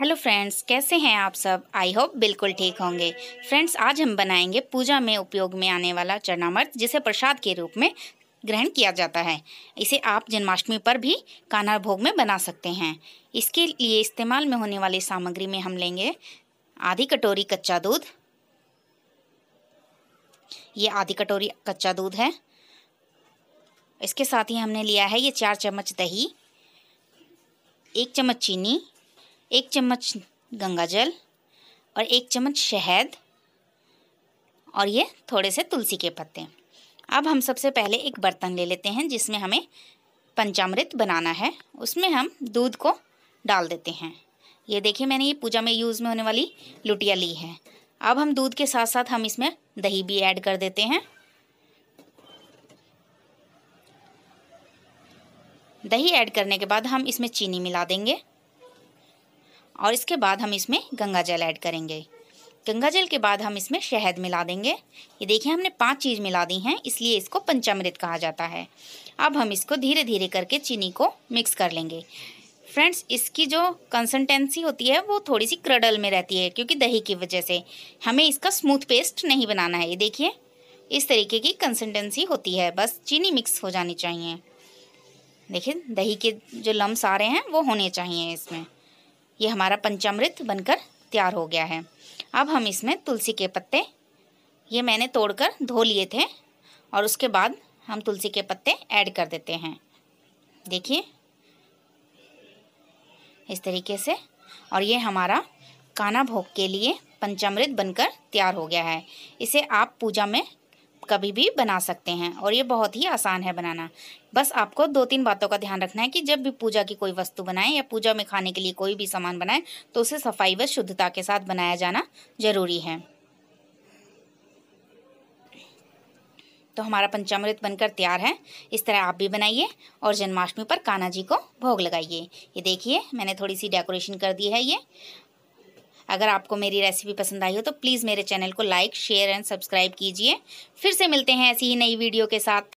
hello friends कैसे हैं आप सब आई होप बिल्कुल ठीक होंगे फ्रेंड्स आज हम बनाएंगे पूजा में उपयोग में आने वाला चना मर्च जिसे प्रसाद के रूप में ग्रहण किया जाता है इसे आप जन्माष्टमी पर भी कान्हा भोग में बना सकते हैं इसके लिए इस्तेमाल में होने वाली सामग्री में हम लेंगे आधी कटोरी कच्चा दूध ये आधी कटोरी कच्चा दूध है इसके साथ ही हमने लिया है ये चार चम्मच दही एक चम्मच चीनी एक चम्मच गंगा जल और एक चम्मच शहद और ये थोड़े से तुलसी के पत्ते अब हम सबसे पहले एक बर्तन ले लेते हैं जिसमें हमें पंचामृत बनाना है उसमें हम दूध को डाल देते हैं ये देखिए मैंने ये पूजा में यूज़ में होने वाली लुटिया ली है अब हम दूध के साथ साथ हम इसमें दही भी ऐड कर देते हैं दही ऐड करने के बाद हम इसमें चीनी मिला देंगे और इसके बाद हम इसमें गंगा जल ऐड करेंगे गंगा जल के बाद हम इसमें शहद मिला देंगे ये देखिए हमने पांच चीज़ मिला दी हैं इसलिए इसको पंचामृत कहा जाता है अब हम इसको धीरे धीरे करके चीनी को मिक्स कर लेंगे फ्रेंड्स इसकी जो कंसनटेंसी होती है वो थोड़ी सी क्रडल में रहती है क्योंकि दही की वजह से हमें इसका स्मूथ पेस्ट नहीं बनाना है ये देखिए इस तरीके की कंसनटेंसी होती है बस चीनी मिक्स हो जानी चाहिए देखिए दही के जो लम्स आ रहे हैं वो होने चाहिए इसमें ये हमारा पंचामृत बनकर तैयार हो गया है अब हम इसमें तुलसी के पत्ते ये मैंने तोड़कर धो लिए थे और उसके बाद हम तुलसी के पत्ते ऐड कर देते हैं देखिए इस तरीके से और ये हमारा काना भोग के लिए पंचामृत बनकर तैयार हो गया है इसे आप पूजा में कभी भी बना सकते हैं और ये बहुत ही आसान है बनाना बस आपको दो तीन बातों का ध्यान रखना है कि जब भी पूजा की कोई वस्तु बनाएं या पूजा में खाने के लिए कोई भी सामान बनाएं तो उसे सफाई व शुद्धता के साथ बनाया जाना ज़रूरी है तो हमारा पंचामृत बनकर तैयार है इस तरह आप भी बनाइए और जन्माष्टमी पर कान्हा जी को भोग लगाइए ये देखिए मैंने थोड़ी सी डेकोरेशन कर दी है ये अगर आपको मेरी रेसिपी पसंद आई हो तो प्लीज़ मेरे चैनल को लाइक शेयर एंड सब्सक्राइब कीजिए फिर से मिलते हैं ऐसी ही नई वीडियो के साथ